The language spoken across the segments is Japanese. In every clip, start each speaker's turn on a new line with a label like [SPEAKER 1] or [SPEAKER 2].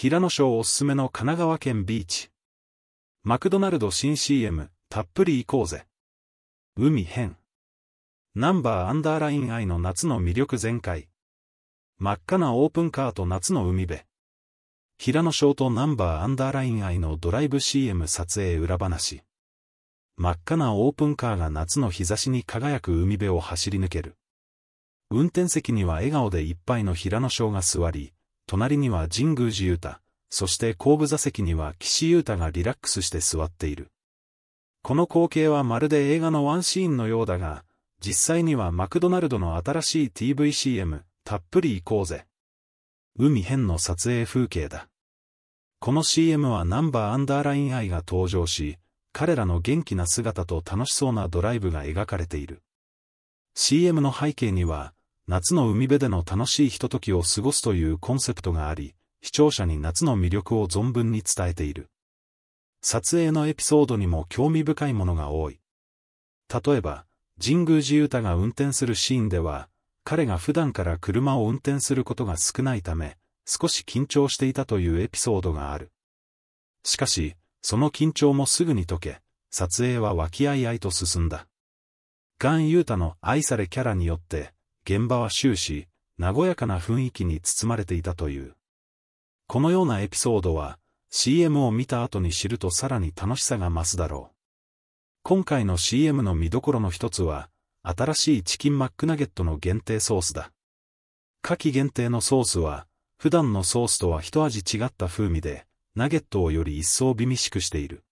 [SPEAKER 1] 平野省おすすめの神奈川県ビーチ。マクドナルド新 CM、たっぷり行こうぜ。海編。ナンバーアンダーライン愛の夏の魅力全開。真っ赤なオープンカーと夏の海辺。平野翔とナンバーアンダーライン愛のドライブ CM 撮影裏話。真っ赤なオープンカーが夏の日差しに輝く海辺を走り抜ける。運転席には笑顔でいっぱいの平野翔が座り、隣には神宮寺雄太、そして後部座席には岸優太がリラックスして座っている。この光景はまるで映画のワンシーンのようだが、実際にはマクドナルドの新しい TVCM、たっぷり行こうぜ。海辺の撮影風景だ。この CM はナンバーアンダーライン愛が登場し、彼らの元気な姿と楽しそうなドライブが描かれている。CM の背景には、夏の海辺での楽しいひとときを過ごすというコンセプトがあり、視聴者に夏の魅力を存分に伝えている。撮影のエピソードにも興味深いものが多い。例えば、神宮寺太が運転するシーンでは、彼が普段から車を運転することが少ないため、少し緊張していたというエピソードがある。しかし、その緊張もすぐに解け、撮影は和気あいあいと進んだ。ガン・ユータの愛されキャラによって、現場は終始、和やかな雰囲気に包まれていたという。このようなエピソードは、CM を見た後に知るとさらに楽しさが増すだろう。今回の CM の見どころの一つは、新しいチキンマックナゲットの限定ソースだ。夏季限定のソースは、普段のソースとは一味違った風味で、ナゲットをより一層美味しくしている。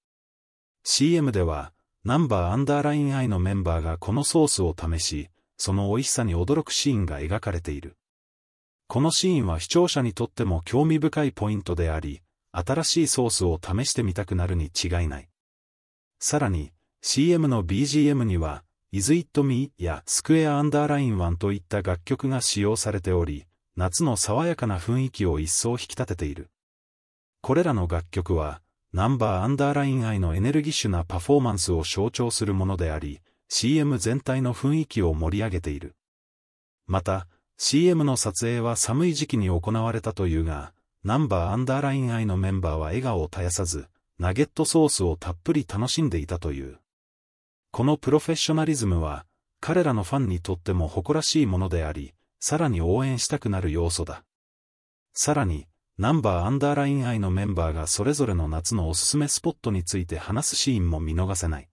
[SPEAKER 1] CM では、ナンバーアンダーライン I のメンバーがこのソースを試し、その美味しさに驚くシーンが描かれている。このシーンは視聴者にとっても興味深いポイントであり、新しいソースを試してみたくなるに違いない。さらに、CM の BGM には、Is It Me や Square Underline One といった楽曲が使用されており、夏の爽やかな雰囲気を一層引き立てている。これらの楽曲は、ナンバーアンダーライン愛のエネルギッシュなパフォーマンスを象徴するものであり、CM 全体の雰囲気を盛り上げている。また、CM の撮影は寒い時期に行われたというが、ナンバーアンダーライン愛のメンバーは笑顔を絶やさず、ナゲットソースをたっぷり楽しんでいたという。このプロフェッショナリズムは、彼らのファンにとっても誇らしいものであり、さらに応援したくなる要素だ。さらに、ナンバーアンダーライン愛のメンバーがそれぞれの夏のおすすめスポットについて話すシーンも見逃せない。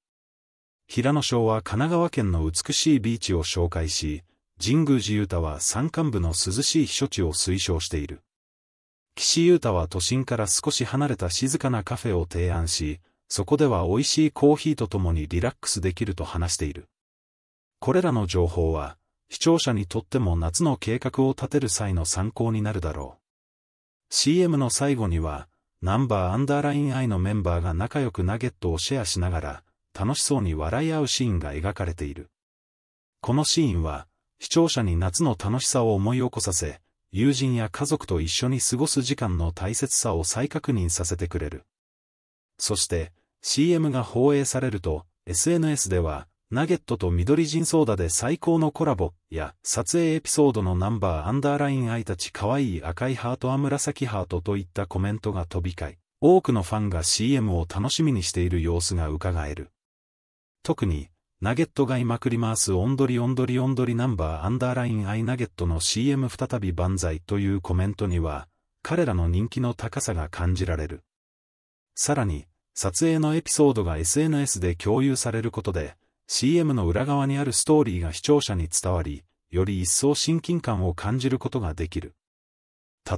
[SPEAKER 1] 平野賞は神奈川県の美しいビーチを紹介し、神宮寺雄太は山間部の涼しい避暑地を推奨している。岸優太は都心から少し離れた静かなカフェを提案し、そこでは美味しいコーヒーとともにリラックスできると話している。これらの情報は、視聴者にとっても夏の計画を立てる際の参考になるだろう。CM の最後には、ナンバーアンダーライン I のメンバーが仲良くナゲットをシェアしながら、楽しそうに笑い合うシーンが描かれている。このシーンは、視聴者に夏の楽しさを思い起こさせ、友人や家族と一緒に過ごす時間の大切さを再確認させてくれる。そして、CM が放映されると、SNS では、ナゲットと緑人ソーダで最高のコラボや撮影エピソードのナンバーアンダーライン愛たち可愛い赤いハートは紫ハートといったコメントが飛び交い、多くのファンが CM を楽しみにしている様子が伺える。特に、ナゲットがいまくり回すオンドリオンドリオンドリナンバーアンダーラインアイナゲットの CM 再び万歳というコメントには、彼らの人気の高さが感じられる。さらに、撮影のエピソードが SNS で共有されることで、CM の裏側にあるストーリーが視聴者に伝わり、より一層親近感を感じることができる。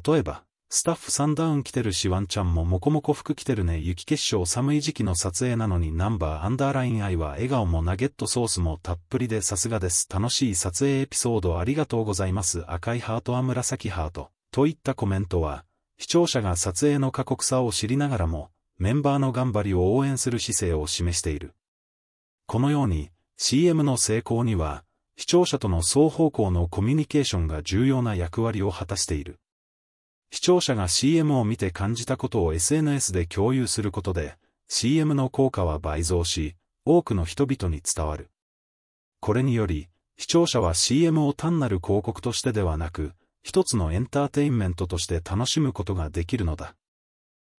[SPEAKER 1] 例えば、スタッフさんダウン着てるしワンちゃんもモコモコ服着てるね雪結晶寒い時期の撮影なのにナンバーアンダーライン愛は笑顔もナゲットソースもたっぷりでさすがです。楽しい撮影エピソードありがとうございます。赤いハートは紫ハート。といったコメントは、視聴者が撮影の過酷さを知りながらも、メンバーの頑張りを応援する姿勢を示している。このように、CM の成功には、視聴者との双方向のコミュニケーションが重要な役割を果たしている。視聴者が CM を見て感じたことを SNS で共有することで、CM の効果は倍増し、多くの人々に伝わる。これにより、視聴者は CM を単なる広告としてではなく、一つのエンターテインメントとして楽しむことができるのだ。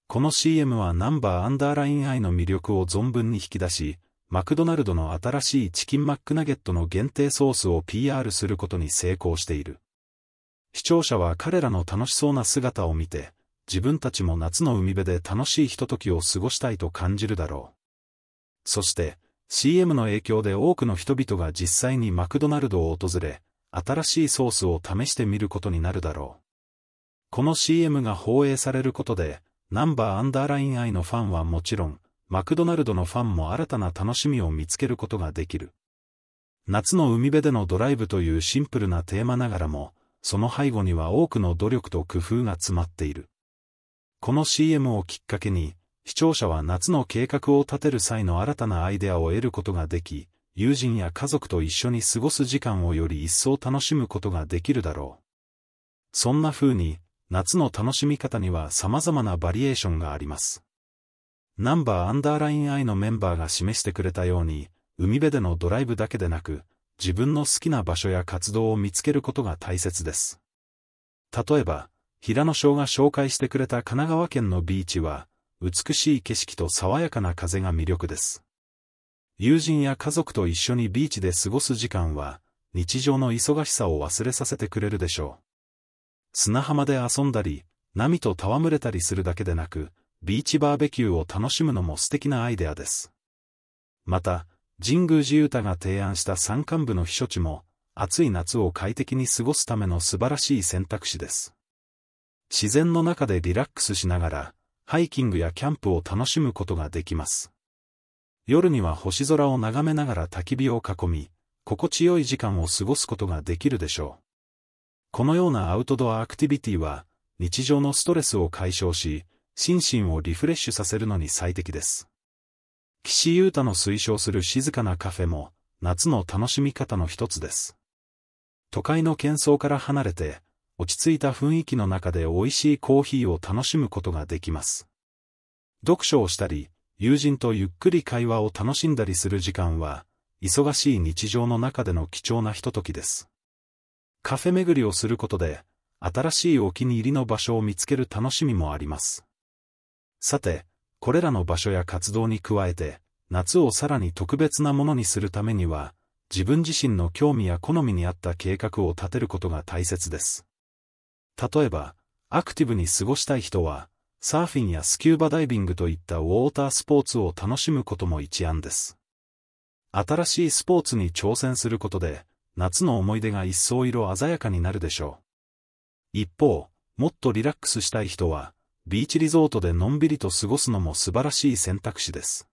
[SPEAKER 1] この CM はナンバーアンダーライン愛の魅力を存分に引き出し、マクドナルドの新しいチキンマックナゲットの限定ソースを PR することに成功している。視聴者は彼らの楽しそうな姿を見て、自分たちも夏の海辺で楽しいひとときを過ごしたいと感じるだろう。そして、CM の影響で多くの人々が実際にマクドナルドを訪れ、新しいソースを試してみることになるだろう。この CM が放映されることで、ナンバーアンダーライン愛のファンはもちろん、マクドナルドのファンも新たな楽しみを見つけることができる。夏の海辺でのドライブというシンプルなテーマながらも、その背後には多くの努力と工夫が詰まっている。この CM をきっかけに、視聴者は夏の計画を立てる際の新たなアイデアを得ることができ、友人や家族と一緒に過ごす時間をより一層楽しむことができるだろう。そんな風に、夏の楽しみ方には様々なバリエーションがあります。ナンバーアンダーライン I のメンバーが示してくれたように、海辺でのドライブだけでなく、自分の好きな場所や活動を見つけることが大切です。例えば、平野翔が紹介してくれた神奈川県のビーチは、美しい景色と爽やかな風が魅力です。友人や家族と一緒にビーチで過ごす時間は、日常の忙しさを忘れさせてくれるでしょう。砂浜で遊んだり、波と戯れたりするだけでなく、ビーチバーベキューを楽しむのも素敵なアイデアです。また、神宮寺勇太が提案した山間部の避暑地も、暑い夏を快適に過ごすための素晴らしい選択肢です。自然の中でリラックスしながら、ハイキングやキャンプを楽しむことができます。夜には星空を眺めながら焚き火を囲み、心地よい時間を過ごすことができるでしょう。このようなアウトドアアクティビティは、日常のストレスを解消し、心身をリフレッシュさせるのに最適です。岸優太の推奨する静かなカフェも、夏の楽しみ方の一つです。都会の喧騒から離れて、落ち着いた雰囲気の中で美味しいコーヒーを楽しむことができます。読書をしたり、友人とゆっくり会話を楽しんだりする時間は、忙しい日常の中での貴重なひとときです。カフェ巡りをすることで、新しいお気に入りの場所を見つける楽しみもあります。さて、これらの場所や活動に加えて、夏をさらに特別なものにするためには、自分自身の興味や好みに合った計画を立てることが大切です。例えば、アクティブに過ごしたい人は、サーフィンやスキューバダイビングといったウォータースポーツを楽しむことも一案です。新しいスポーツに挑戦することで、夏の思い出が一層色鮮やかになるでしょう。一方、もっとリラックスしたい人は、ビーチリゾートでのんびりと過ごすのも素晴らしい選択肢です。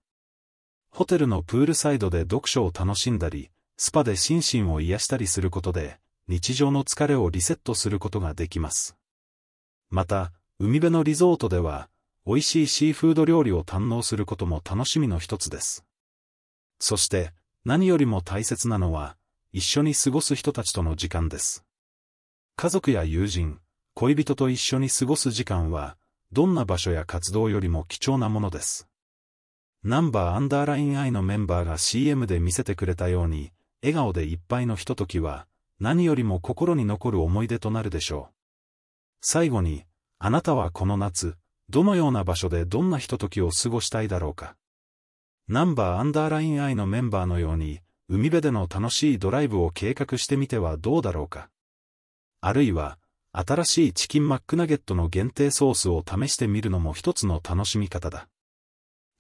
[SPEAKER 1] ホテルのプールサイドで読書を楽しんだり、スパで心身を癒したりすることで、日常の疲れをリセットすることができます。また、海辺のリゾートでは、美味しいシーフード料理を堪能することも楽しみの一つです。そして、何よりも大切なのは、一緒に過ごす人たちとの時間です。家族や友人、恋人と一緒に過ごす時間は、どんな場所や活動よりも貴重なものです。ナンバーアンダーライン I のメンバーが CM で見せてくれたように、笑顔でいっぱいのひとときは、何よりも心に残る思い出となるでしょう。最後に、あなたはこの夏、どのような場所でどんなひとときを過ごしたいだろうか。ナンバーアンダーライン I のメンバーのように、海辺での楽しいドライブを計画してみてはどうだろうか。あるいは、新しいチキンマックナゲットの限定ソースを試してみるのも一つの楽しみ方だ。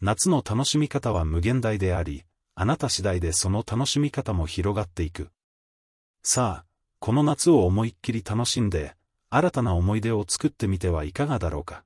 [SPEAKER 1] 夏の楽しみ方は無限大であり、あなた次第でその楽しみ方も広がっていく。さあ、この夏を思いっきり楽しんで、新たな思い出を作ってみてはいかがだろうか。